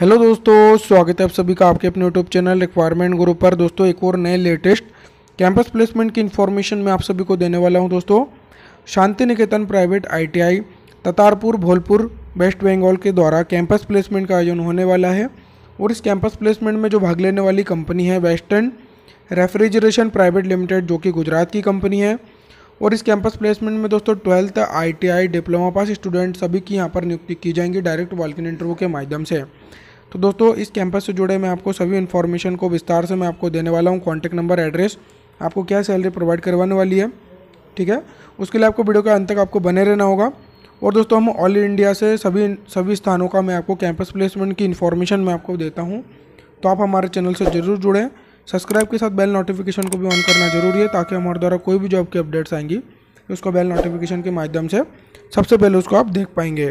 hello दोस्तों स्वागत है आप सभी का आपके अपने यूट्यूब चैनल रिक्वायरमेंट ग्रुप पर दोस्तों एक और नए लेटेस्ट कैंपस प्लेसमेंट की इन्फॉर्मेशन मैं आप सभी को देने वाला हूं दोस्तों Shanti Niketan private ITI Tatarpur Bholpur west Bengal के द्वारा कैंपस प्लेसमेंट का आयोजन होने वाला है और इस कैंपस प्लेसमेंट में जो भाग लेने वाली कंपनी है वेस्टर्न रेफ्रिजरेशन प्राइवेट लिमिटेड जो कि गुजरात की कंपनी है और इस कैंपस प्लेसमेंट में दोस्तों twelfth ITI diploma pass student सभी की यहाँ पर नियुक्ति की जाएंगी डायरेक्ट वॉल्किन इंटरव्यू के माध्यम से तो दोस्तों इस कैंपस से जुड़े मैं आपको सभी इन्फॉर्मेशन को विस्तार से मैं आपको देने वाला हूँ कॉन्टैक्ट नंबर एड्रेस आपको क्या सैलरी प्रोवाइड करवाने वाली है ठीक है उसके लिए आपको वीडियो का अंत तक आपको बने रहना होगा और दोस्तों हम ऑल इंडिया से सभी सभी स्थानों का मैं आपको कैंपस प्लेसमेंट की इन्फॉर्मेशन मैं आपको देता हूँ तो आप हमारे चैनल से ज़रूर जुड़ें सब्सक्राइब के साथ बेल नोटिफिकेशन को भी ऑन करना जरूरी है ताकि हमारे द्वारा कोई भी जॉब की अपडेट्स आएंगी उसको बेल नोटिफिकेशन के माध्यम से सबसे पहले उसको आप देख पाएंगे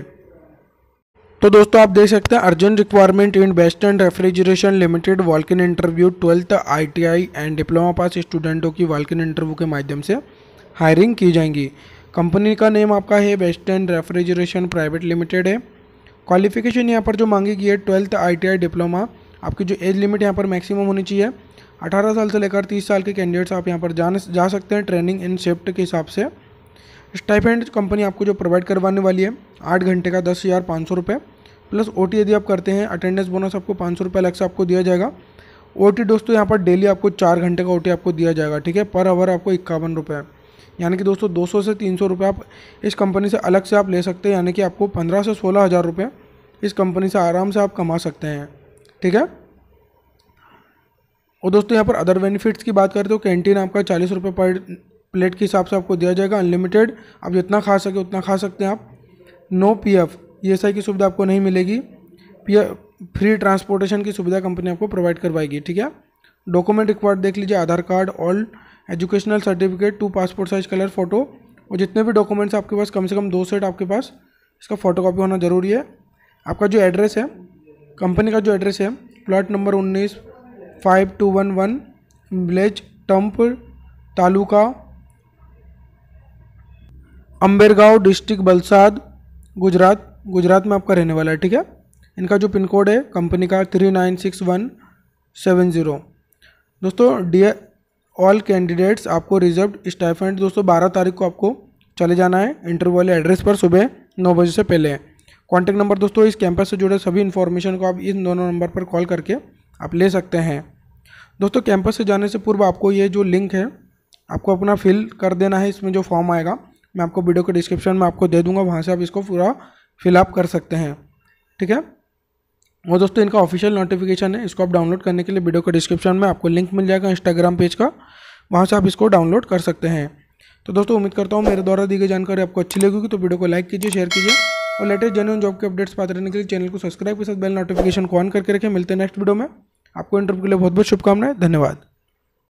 तो दोस्तों आप देख सकते हैं urgent requirement in western refrigeration limited walk in interview twelfth ITI and diploma pass स्टूडेंटों की वॉल्किन इंटरव्यू के माध्यम से हायरिंग की जाएंगी कंपनी का नेम आपका है वेस्टर्न रेफ्रिजरेशन प्राइवेट लिमिटेड है क्वालिफिकेशन यहाँ पर जो मांगी गई है ट्वेल्थ आई डिप्लोमा आपकी जो एज लिमिट यहाँ पर मैक्सिमम होनी चाहिए 18 साल से लेकर 30 साल के कैंडिडेट्स आप यहाँ पर जान जा सकते हैं ट्रेनिंग इन शिफ्ट के हिसाब से स्टाइफेंड कंपनी आपको जो प्रोवाइड करवाने वाली है आठ घंटे का दस हज़ार पाँच सौ रुपये प्लस ओ टी यदि आप करते हैं अटेंडेंस बोनस आपको पाँच सौ रुपये अलग से आपको दिया जाएगा ओ टी दोस्तों यहाँ पर डेली आपको चार घंटे का ओ टी आपको दिया जाएगा ठीक है पर आवर आपको इक्यावन रुपये यानी कि दोस्तों दो सौ से तीन सौ रुपये आप इस कंपनी से अलग से आप ले सकते हैं यानी कि आपको पंद्रह से सोलह हज़ार रुपये इस कंपनी से आराम से आप कमा सकते हैं ठीक है और दोस्तों यहाँ पर अदर बेनिफिट्स की बात करें तो कैंटीन आपका चालीस रुपये पर प्लेट के हिसाब से आपको दिया जाएगा अनलिमिटेड आप जितना खा सके उतना खा सकते हैं आप no P F E S I की सुविधा आपको नहीं मिलेगी पी फ्री ट्रांसपोर्टेशन की सुविधा कंपनी आपको प्रोवाइड करवाएगी ठीक है डॉक्यूमेंट रिक्वायर्ड देख लीजिए Aadhaar card all educational certificate two passport size colour photo और जितने भी डॉक्यूमेंट्स आपके पास कम से कम दो सेट आपके पास इसका फोटो होना ज़रूरी है आपका जो एड्रेस है कंपनी का जो एड्रेस है प्लाट नंबर उन्नीस five two one one village टम्प तालुका अम्बेरगांव डिस्ट्रिक्ट बलसाद गुजरात गुजरात में आपका रहने वाला है ठीक है इनका जो पिन कोड है कंपनी का three nine six one seven zero दोस्तों डी ऑल कैंडिडेट्स आपको रिजर्व स्टाइफेंट दोस्तों बारह तारीख को आपको चले जाना है इंटरव्यू वाले एड्रेस पर सुबह नौ बजे से पहले कॉन्टैक्ट नंबर दोस्तों इस कैंपस से जुड़े सभी इन्फॉर्मेशन को आप इन दोनों नंबर पर कॉल करके आप ले सकते हैं दोस्तों कैंपस से जाने से पूर्व आपको ये जो लिंक है आपको अपना फिल कर देना है इसमें जो फॉर्म आएगा मैं आपको वीडियो के डिस्क्रिप्शन में आपको दे दूंगा वहाँ से आप इसको पूरा फिलअप कर सकते हैं ठीक है और दोस्तों इनका ऑफिशियल नोटिफिकेशन है इसको आप डाउनलोड करने के लिए वीडियो के डिस्क्रिप्शन में आपको लिंक मिल जाएगा इंस्टाग्राम पेज का वहाँ से आप इसको डाउनलोड कर सकते हैं तो दोस्तों उम्मीद करता हूँ मेरे द्वारा दी गई जानकारी आपको अच्छी लगेगी तो वीडियो को लाइक कीजिए शेयर कीजिए और लेटेस्ट जेन्यून जॉब के अपडेट्स पाते रहने के लिए चैनल को सब्सक्राइब के साथ बेल नोटिफिकेशन को ऑन करके रखें मिलते हैं नेक्स्ट वीडियो में आपको इंटरव्यू के लिए बहुत बहुत शुभकामनाएं धन्यवाद